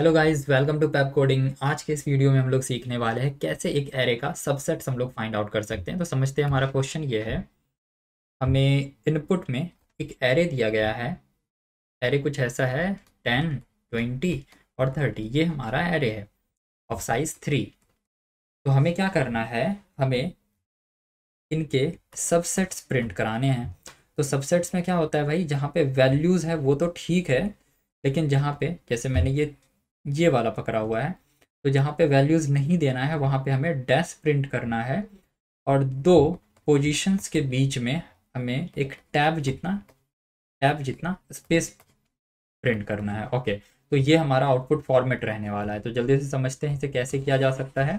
Hello guys welcome to पैप coding आज के इस वीडियो में हम लोग सीखने वाले हैं कैसे एक एरे का सबसेट हम लोग फाइंड आउट कर सकते हैं तो समझते हैं हमारा क्वेश्चन ये है हमें इनपुट में एक एरे दिया गया है एरे कुछ ऐसा है टेन ट्वेंटी और थर्टी ये हमारा एरे है ऑफ साइज थ्री तो हमें क्या करना है हमें इनके सबसेट्स प्रिंट कराने हैं तो सबसेट्स में क्या होता है भाई जहाँ पे वैल्यूज़ है वो तो ठीक है लेकिन जहाँ पे जैसे मैंने ये ये वाला पकड़ा हुआ है तो जहाँ पे वैल्यूज़ नहीं देना है वहाँ पे हमें डैश प्रिंट करना है और दो पोजीशंस के बीच में हमें एक टैब जितना टैब जितना स्पेस प्रिंट करना है ओके तो ये हमारा आउटपुट फॉर्मेट रहने वाला है तो जल्दी से समझते हैं इसे कैसे किया जा सकता है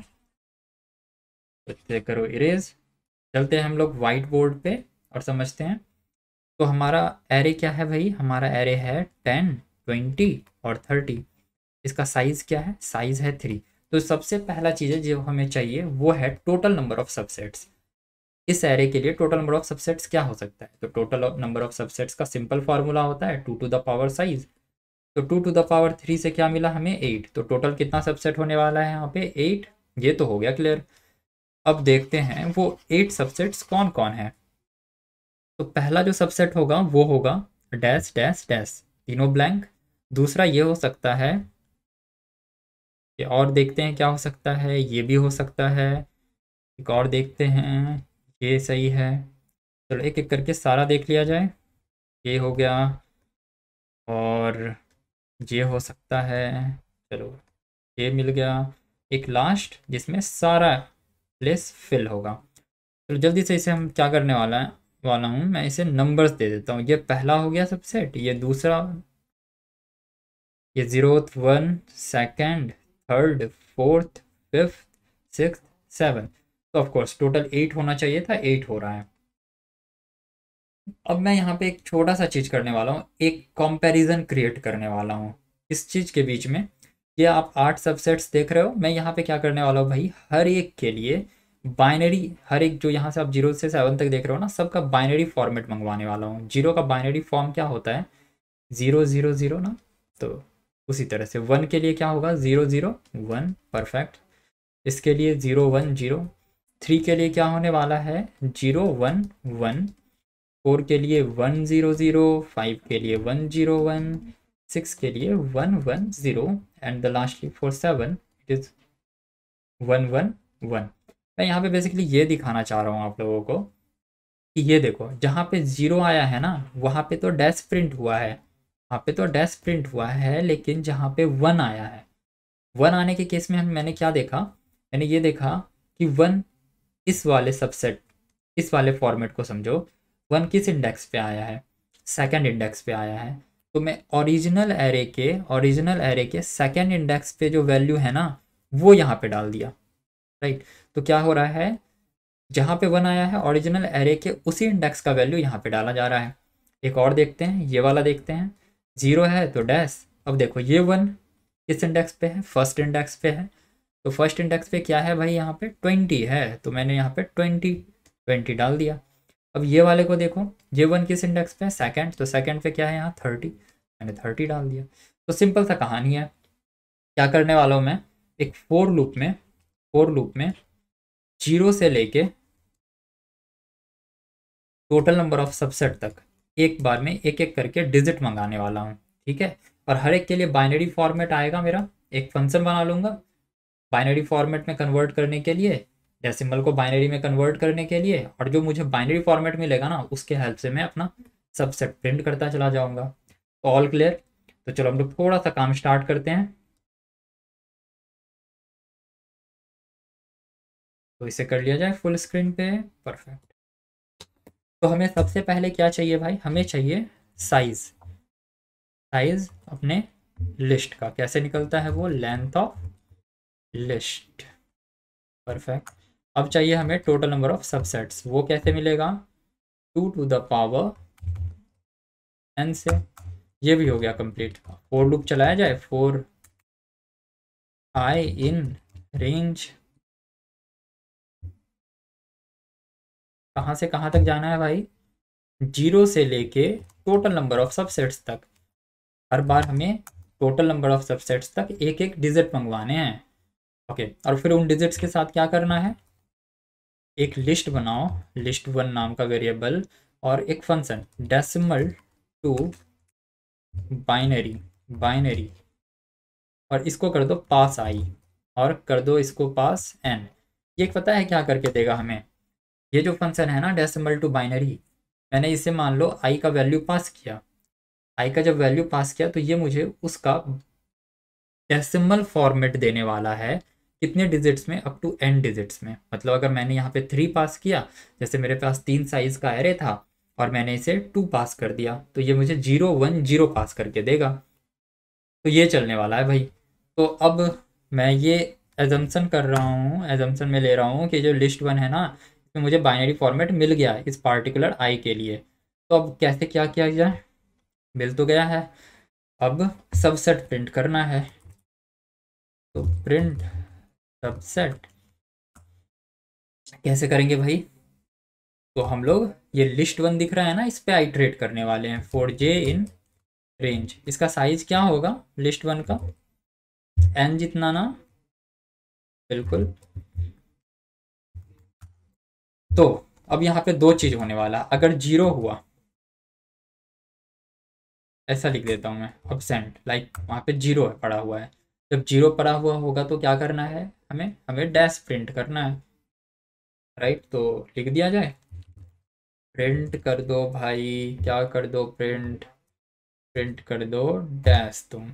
तो करो इरेज चलते हैं हम लोग वाइट बोर्ड पे और समझते हैं तो हमारा एरे क्या है भाई हमारा एरे है टेन ट्वेंटी और थर्टी इसका साइज़ क्या है साइज़ है थ्री तो सबसे पहला चीज़ है जो हमें चाहिए वो है टोटल नंबर ऑफ सबसेट्स इस एरे के लिए टोटल नंबर ऑफ सबसेट्स क्या हो सकता है तो टोटल नंबर ऑफ सबसेट्स का सिंपल फार्मूला होता है two to the power size तो two to the power three से क्या मिला हमें एट तो टोटल कितना सबसेट होने वाला है यहाँ पे एट ये तो हो गया क्लियर अब देखते हैं वो एट सबसेट्स कौन कौन है तो पहला जो सबसेट होगा वो होगा डैश डैश डैश तीनों ब्लैंक दूसरा ये हो सकता है ये और देखते हैं क्या हो सकता है ये भी हो सकता है एक और देखते हैं ये सही है चलो एक एक करके सारा देख लिया जाए ये हो गया और ये हो सकता है चलो ये मिल गया एक लास्ट जिसमें सारा प्लेस फिल होगा चलो तो जल्दी से इसे हम क्या करने वाला है वाला हूँ मैं इसे नंबर्स दे देता हूँ ये पहला हो गया सबसेट ये दूसरा ये zero one second third fourth fifth six seven तो कोर्स टोटल एट होना चाहिए था एट हो रहा है अब मैं यहाँ पे एक छोटा सा चीज़ करने वाला हूँ एक कंपैरिजन क्रिएट करने वाला हूँ इस चीज़ के बीच में ये आप आठ सबसेट्स देख रहे हो मैं यहाँ पे क्या करने वाला हूँ भाई हर एक के लिए बाइनरी हर एक जो यहाँ से आप जीरो से सेवन तक देख रहे हो ना सबका बाइनरी फॉर्मेट मंगवाने वाला हूँ जीरो का बाइनरी फॉर्म क्या होता है ज़ीरो ज़ीरो ज़ीरो ना तो उसी तरह से वन के लिए क्या होगा ज़ीरो ज़ीरो वन परफेक्ट इसके लिए ज़ीरो वन जीरो थ्री के लिए क्या होने वाला है जीरो वन वन फोर के लिए वन ज़ीरो ज़ीरो फाइव के लिए वन ज़ीरो वन सिक्स के लिए one one zero and the lastly four seven it is one one one मैं यहाँ पे बेसिकली ये दिखाना चाह रहा हूँ आप लोगों को कि ये देखो जहाँ पे ज़ीरो आया है ना वहाँ पे तो डैश प्रिंट हुआ है यहाँ पे तो डैश प्रिंट हुआ है लेकिन जहाँ पे वन आया है वन आने के केस में हम मैंने क्या देखा मैंने ये देखा कि वन इस वाले सबसेट इस वाले फॉर्मेट को समझो वन किस इंडेक्स पे आया है सेकंड इंडेक्स पे आया है तो मैं ओरिजिनल एरे के ओरिजिनल एरे के सेकंड इंडेक्स पे जो वैल्यू है ना वो यहाँ पे डाल दिया राइट तो क्या हो रहा है जहाँ पे वन आया है ओरिजिनल एरे के उसी इंडेक्स का वैल्यू यहाँ पे डाला जा रहा है एक और देखते हैं ये वाला देखते हैं जीरो है तो डैश अब देखो ये वन किस इंडेक्स पे है फर्स्ट इंडेक्स पे है तो फर्स्ट इंडेक्स पे क्या है भाई यहाँ पे ट्वेंटी है तो मैंने यहाँ पे ट्वेंटी ट्वेंटी डाल दिया अब ये वाले को देखो ये वन किस इंडेक्स पे है सेकेंड तो सेकेंड पे क्या है यहाँ थर्टी मैंने थर्टी डाल दिया तो सिंपल सा कहानी है क्या करने वाला हूँ मैं एक फोर लूप में फोर लूप में जीरो से लेके टोटल नंबर ऑफ सबसेट तक एक बार में एक एक करके डिजिट मंगाने वाला हूँ ठीक है और हर एक के लिए बाइनरी फॉर्मेट आएगा मेरा एक फंक्शन बना लूँगा बाइनरी फॉर्मेट में कन्वर्ट करने के लिए डेसिमल को बाइनरी में कन्वर्ट करने के लिए और जो मुझे बाइनरी फॉर्मेट मिलेगा ना उसके हेल्प से मैं अपना सबसेट प्रिंट करता चला जाऊँगा ऑल क्लियर तो चलो हम लोग थोड़ा सा काम स्टार्ट करते हैं तो इसे कर लिया जाए फुल स्क्रीन पे परफेक्ट तो हमें सबसे पहले क्या चाहिए भाई हमें चाहिए साइज साइज अपने लिस्ट का कैसे निकलता है वो लेंथ ऑफ लिस्ट परफेक्ट अब चाहिए हमें टोटल नंबर ऑफ सबसेट्स वो कैसे मिलेगा two to the power N से ये भी हो गया कंप्लीट फोर लूप चलाया जाए फोर आई इन रेंज कहाँ से कहाँ तक जाना है भाई जीरो से लेके टोटल नंबर ऑफ सबसेट्स तक हर बार हमें टोटल नंबर ऑफ सबसेट्स तक एक एक डिजिट मंगवाने हैं ओके okay, और फिर उन डिजिट्स के साथ क्या करना है एक लिस्ट बनाओ लिस्ट वन नाम का वेरिएबल और एक function decimal to binary binary और इसको कर दो पास आई और कर दो इसको पास एन ये पता है क्या करके देगा हमें ये जो फंक्शन है ना डेसिमल टू बाइनरी मैंने इसे मान लो आई का वैल्यू पास किया आई का जब वैल्यू पास किया तो ये मुझे उसका डेसिमल फॉर्मेट देने वाला है कितने डिजिट्स में अप टू एन डिजिट्स में मतलब अगर मैंने यहाँ पे थ्री पास किया जैसे मेरे पास तीन साइज का एरे था और मैंने इसे टू पास कर दिया तो ये मुझे जीरो वन जीरो पास करके देगा तो ये चलने वाला है भाई तो अब मैं ये एजम्सन कर रहा हूँ एजम्सन में ले रहा हूँ कि जो लिस्ट वन है ना इसमें मुझे बाइनरी फॉर्मेट मिल गया इस पार्टिकुलर आई के लिए तो अब कैसे क्या किया जाए मिल तो गया है अब सबसेट प्रिंट करना है तो प्रिंट सबसेट कैसे करेंगे भाई तो हम लोग ये लिस्ट वन दिख रहा है ना इस पर आई करने वाले हैं फोर जे इन रेंज इसका साइज क्या होगा लिस्ट वन का एन जितना ना बिल्कुल तो अब यहाँ पे दो चीज होने वाला अगर जीरो हुआ ऐसा लिख देता हूँ मैं सेंट लाइक वहाँ पे जीरो है पड़ा हुआ है जब जीरो पड़ा हुआ होगा तो क्या करना है हमें हमें डैश प्रिंट करना है राइट तो लिख दिया जाए प्रिंट कर दो भाई क्या कर दो प्रिंट प्रिंट कर दो डैश तुम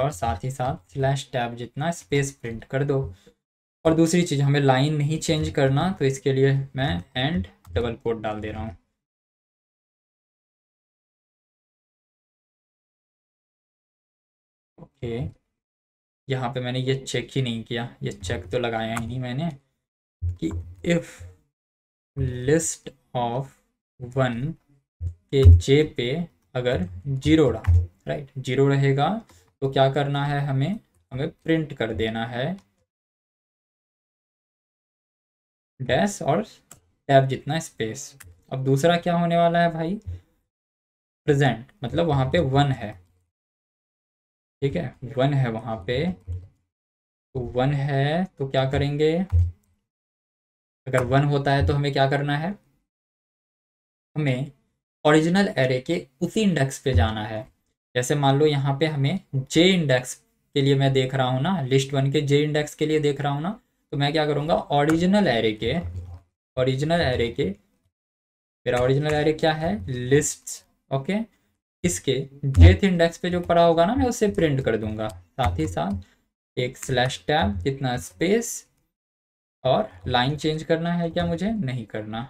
और साथ ही साथ स्लैश टैब जितना स्पेस प्रिंट कर दो और दूसरी चीज़ हमें लाइन नहीं चेंज करना तो इसके लिए मैं एंड डबल कोड डाल दे रहा हूँ ओके यहाँ पे मैंने ये चेक ही नहीं किया ये चेक तो लगाया ही नहीं मैंने कि इफ़ लिस्ट ऑफ वन के जे पे अगर जीरो रहा राइट जीरो रहेगा तो क्या करना है हमें हमें प्रिंट कर देना है डैश और टैब जितना स्पेस अब दूसरा क्या होने वाला है भाई प्रेजेंट मतलब वहां पे वन है ठीक है वन है वहां पे तो वन है तो क्या करेंगे अगर वन होता है तो हमें क्या करना है हमें ओरिजिनल एरे के उसी इंडेक्स पे जाना है जैसे मान लो यहाँ पे हमें जे इंडेक्स के लिए मैं देख रहा हूँ ना लिस्ट वन के जे इंडेक्स के लिए देख रहा हूँ ना तो मैं क्या करूँगा ओरिजिनल एरे के ओरिजिनल एरे के मेरा ओरिजिनल एरे क्या है लिस्ट ओके इसके जेथ इंडेक्स पे जो पड़ा होगा ना मैं उसे प्रिंट कर दूंगा साथ ही साथ एक स्लैश टैब इतना स्पेस और लाइन चेंज करना है क्या मुझे नहीं करना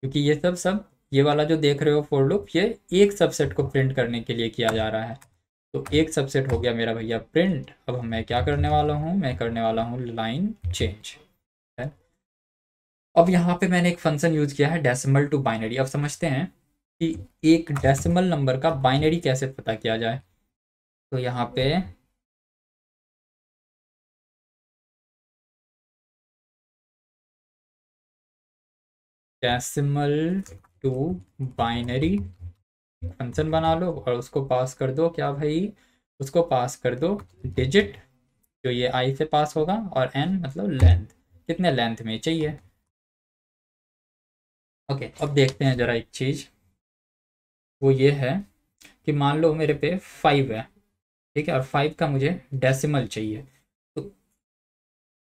क्योंकि ये सब सब ये वाला जो देख रहे हो फोर लुप ये एक सबसेट को प्रिंट करने के लिए किया जा रहा है तो एक सबसेट हो गया मेरा भैया प्रिंट अब मैं क्या करने वाला हूँ मैं करने वाला हूँ लाइन चेंज अब यहाँ पे मैंने एक फंक्शन यूज किया है डेसिमल टू बाइनरी अब समझते हैं कि एक डेसिमल नंबर का बाइनरी कैसे पता किया जाए तो यहाँ पे डेसिमल टू बाइनरी फंक्शन बना लो और उसको पास कर दो क्या भाई उसको पास कर दो डिजिट जो ये आई से पास होगा और एन मतलब लेंथ कितने लेंथ में चाहिए ओके अब देखते हैं ज़रा एक चीज़ वो ये है कि मान लो मेरे पे फाइव है ठीक है और फाइव का मुझे डेसिमल चाहिए तो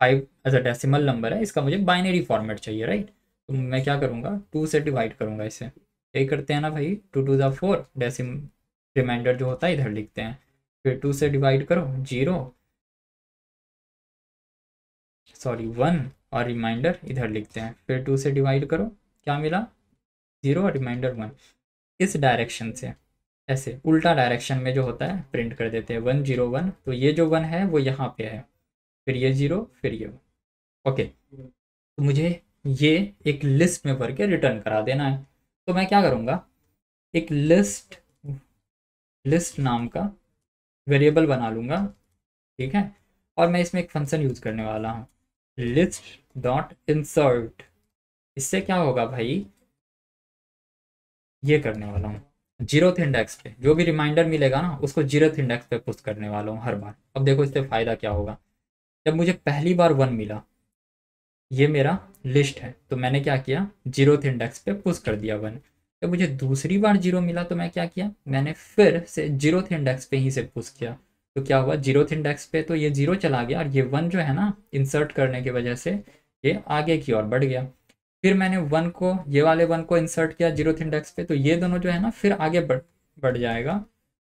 five as a decimal number है इसका मुझे बाइनरी फॉर्मेट चाहिए राइट तो मैं क्या करूँगा टू से डिवाइड करूँगा इसे यही करते हैं ना भाई टू टू दोर डेसिम रिमाइंडर जो होता है इधर लिखते हैं फिर टू से डिवाइड करो जीरो सॉरी वन और रिमाइंडर इधर लिखते हैं फिर टू से डिवाइड करो क्या मिला जीरो और रिमाइंडर वन इस डायरेक्शन से ऐसे उल्टा डायरेक्शन में जो होता है प्रिंट कर देते हैं वन जीरो वन तो ये जो वन है वो यहाँ पे है फिर ये जीरो फिर ये ओके तो मुझे ये एक लिस्ट में भर के रिटर्न करा देना है तो मैं क्या करूँगा एक लिस्ट लिस्ट नाम का वेरिएबल बना लूँगा ठीक है और मैं इसमें एक फंक्शन यूज़ करने वाला हूँ लिस्ट डॉट इंसर्ट इससे क्या होगा भाई ये करने वाला हूँ जीरो इंडेक्स पे जो भी रिमाइंडर मिलेगा ना उसको जीरो इंडेक्स पे पुस्ट करने वाला हूँ हर बार अब देखो इससे फ़ायदा क्या होगा जब मुझे पहली बार वन मिला ये मेरा लिस्ट है तो मैंने क्या किया जीरो थे इंडेक्स पे पुश कर दिया वन जब मुझे दूसरी बार जीरो मिला तो मैं क्या किया मैंने फिर से जीरो इंडेक्स पे ही से पुश किया तो क्या हुआ जीरो इंडेक्स पे तो ये जीरो चला गया और ये वन जो है ना इंसर्ट करने की वजह से ये आगे की ओर बढ़ गया फिर मैंने वन को ये वाले वन को इंसर्ट किया जीरो इंडेक्स पे तो ये दोनों जो है ना फिर आगे बढ़ बढ़ जाएगा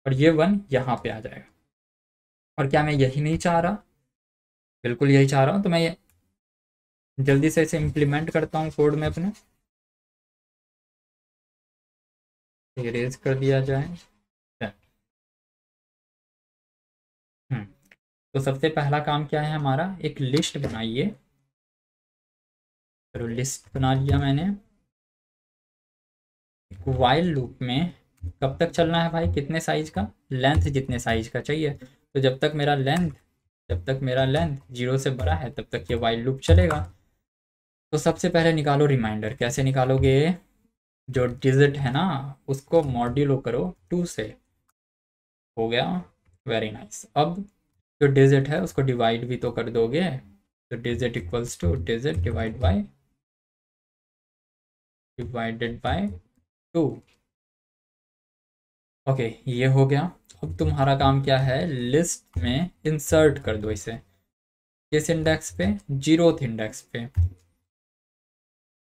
और ये वन यहाँ पे आ जाएगा और क्या मैं यही नहीं चाह रहा बिल्कुल यही चाह रहा हूँ तो मैं जल्दी से इसे इम्प्लीमेंट करता हूँ कोड में अपने रेज कर दिया जाए hmm. तो सबसे पहला काम क्या है हमारा एक लिस्ट बनाइए तो लिस्ट बना लिया मैंने वाइल लूप में कब तक चलना है भाई कितने साइज का लेंथ जितने साइज का चाहिए तो जब तक मेरा लेंथ जब तक मेरा लेंथ जीरो से बड़ा है तब तक ये वाइल लूप चलेगा तो सबसे पहले निकालो रिमाइंडर कैसे निकालोगे जो डिजिट है ना उसको मॉड्यूलो करो टू से हो गया वेरी नाइस nice. अब जो डिजिट है उसको डिवाइड भी तो कर दोगे तो digit equals to digit divide by divided by two okay ये हो गया अब तुम्हारा काम क्या है लिस्ट में इंसर्ट कर दो इसे किस इंडेक्स पे जीरो इंडेक्स पे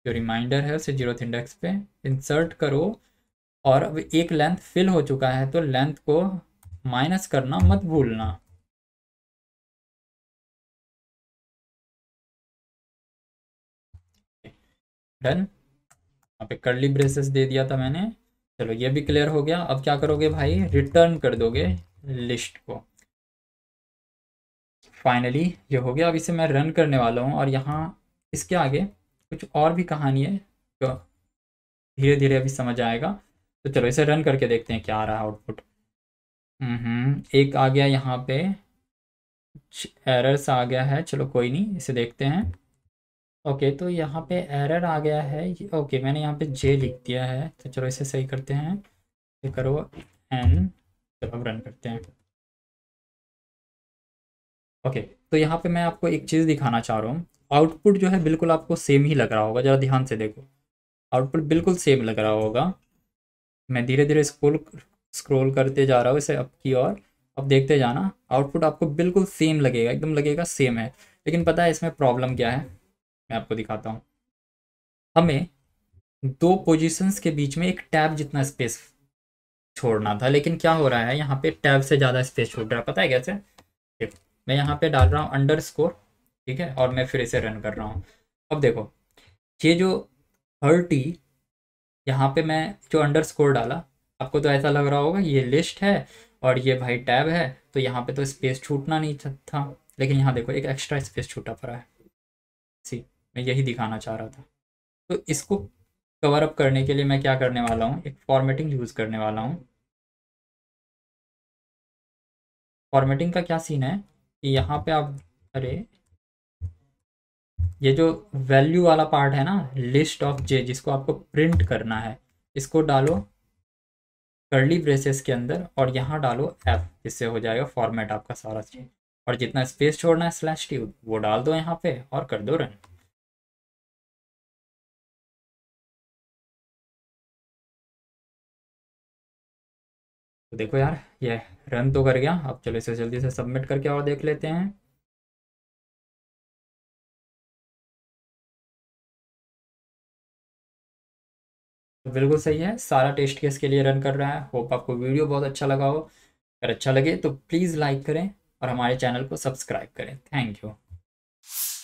जो रिमाइंडर है उसे जीरोथ इंडेक्स पे इंसर्ट करो और अब एक लेंथ फिल हो चुका है तो लेंथ को माइनस करना मत भूलना डन पे कर्ली ब्रेसेस दे दिया था मैंने चलो ये भी क्लियर हो गया अब क्या करोगे भाई रिटर्न कर दोगे लिस्ट को फाइनली ये हो गया अब इसे मैं रन करने वाला हूँ और यहाँ इसके आगे कुछ और भी कहानी है जो धीरे धीरे अभी समझ आएगा तो चलो इसे रन करके देखते हैं क्या आ रहा है आउटपुट हम्म, एक आ गया यहाँ पे एरर्स आ गया है चलो कोई नहीं इसे देखते हैं ओके तो यहाँ पे एरर आ गया है ओके मैंने यहाँ पे जे लिख दिया है तो चलो इसे सही करते हैं ये करो एन चलो अब रन करते हैं ओके तो यहाँ पे मैं आपको एक चीज़ दिखाना चाह रहा हूँ आउटपुट जो है बिल्कुल आपको सेम ही लग रहा होगा ज़रा ध्यान से देखो आउटपुट बिल्कुल सेम लग रहा होगा मैं धीरे धीरे स्क्रोल स्क्रोल करते जा रहा हूँ इसे अब की ओर अब देखते जाना आउटपुट आपको बिल्कुल सेम लगेगा एकदम लगेगा सेम है लेकिन पता है इसमें प्रॉब्लम क्या है मैं आपको दिखाता हूँ हमें दो पोजीशंस के बीच में एक टैब जितना स्पेस छोड़ना था लेकिन क्या हो रहा है यहाँ पे टैब से ज़्यादा स्पेस छोड़ रहा है पता है कैसे मैं यहाँ पे डाल रहा हूँ अंडर स्कोर ठीक है और मैं फिर इसे रन कर रहा हूँ अब देखो ये जो थर्टी यहाँ पे मैं जो अंडरस्कोर डाला आपको तो ऐसा लग रहा होगा ये लिस्ट है और ये भाई टैब है तो यहाँ पे तो स्पेस छूटना नहीं था लेकिन यहाँ देखो एक एक्स्ट्रा स्पेस छूटा पड़ा है सी मैं यही दिखाना चाह रहा था तो इसको कवर अप करने के लिए मैं क्या करने वाला हूँ एक फॉर्मेटिंग यूज़ करने वाला हूँ फॉर्मेटिंग का क्या सीन है कि यहाँ पे आप अरे ये जो वैल्यू वाला पार्ट है ना लिस्ट ऑफ जे जिसको आपको प्रिंट करना है इसको डालो कर्ली ब्रेसेस के अंदर और यहाँ डालो एफ इससे हो जाएगा फॉर्मेट आपका सारा चीज और जितना स्पेस छोड़ना है स्लैश टी वो डाल दो यहाँ पे और कर दो रन तो देखो यार ये रन तो कर गया अब चलो इसे जल्दी से सबमिट करके और देख लेते हैं बिल्कुल सही है सारा टेस्ट केस के लिए रन कर रहा है होप आपको वीडियो बहुत अच्छा लगा हो अगर अच्छा लगे तो प्लीज़ लाइक करें और हमारे चैनल को सब्सक्राइब करें थैंक यू